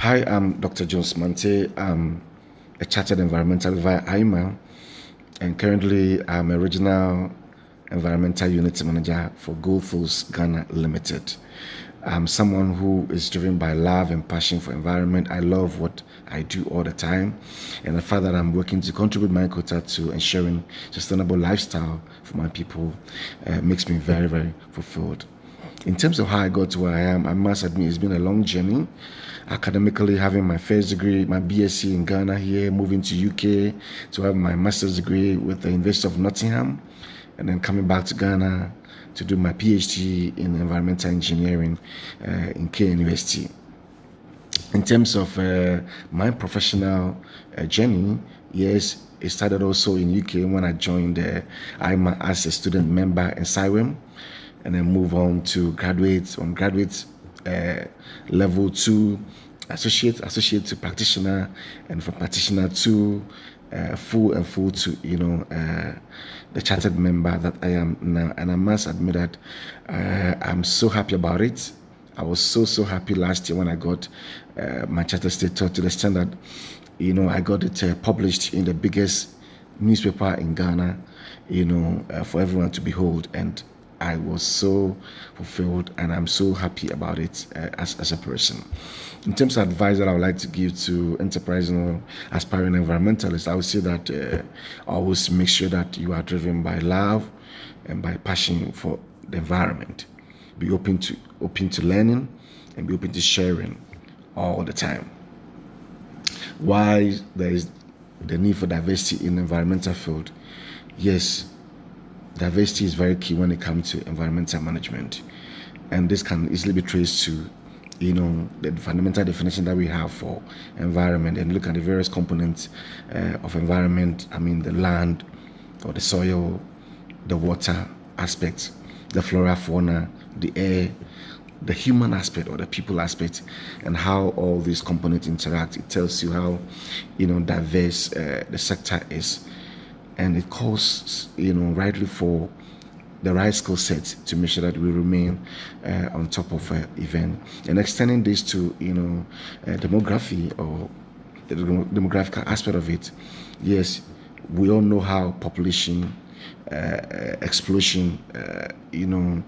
Hi, I'm Dr. Jones Mante. I'm a chartered environmental via IMA, and currently I'm a regional environmental unit manager for Goldfields Ghana Limited. I'm someone who is driven by love and passion for environment. I love what I do all the time, and the fact that I'm working to contribute my quota to ensuring sustainable lifestyle for my people uh, makes me very, very fulfilled in terms of how I got to where I am, I must admit it's been a long journey. Academically, having my first degree, my BSc in Ghana here, moving to UK to have my master's degree with the University of Nottingham, and then coming back to Ghana to do my PhD in environmental engineering uh, in KNUST. In terms of uh, my professional uh, journey, yes, it started also in UK when I joined uh, IMA as a student member in SIWEM and then move on to graduates on graduates uh, level two, associate associate to practitioner, and from practitioner to uh, full and full to you know uh, the chartered member that I am now. And I must admit that uh, I'm so happy about it. I was so so happy last year when I got uh, my charter status to the standard. You know, I got it uh, published in the biggest newspaper in Ghana. You know, uh, for everyone to behold and I was so fulfilled and I'm so happy about it uh, as, as a person. In terms of advice that I would like to give to enterprising aspiring environmentalists, I would say that uh, always make sure that you are driven by love and by passion for the environment. Be open to open to learning and be open to sharing all the time. Why there is the need for diversity in the environmental field? Yes, diversity is very key when it comes to environmental management, and this can easily be traced to you know the fundamental definition that we have for environment and look at the various components uh, of environment i mean the land or the soil the water aspect the flora fauna the air the human aspect or the people aspect and how all these components interact it tells you how you know diverse uh, the sector is and it calls, you know, rightly for the right skill set to make sure that we remain uh, on top of uh, event and extending this to you know uh, demography or the demographic aspect of it yes we all know how population uh, explosion uh, you know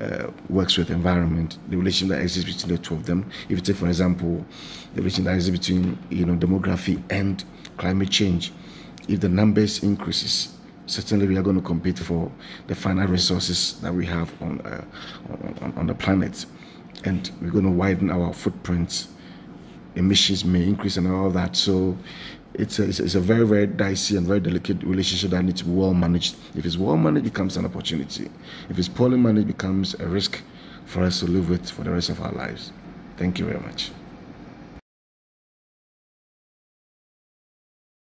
uh, works with environment the relation that exists between the two of them if you take for example the relation that exists between you know demography and climate change if the numbers increases, certainly we are going to compete for the final resources that we have on, uh, on, on the planet. And we're going to widen our footprint. Emissions may increase and all that. So it's a, it's a, very, very dicey and very delicate relationship that needs to be well managed. If it's well managed, it becomes an opportunity. If it's poorly managed, it becomes a risk for us to live with for the rest of our lives. Thank you very much.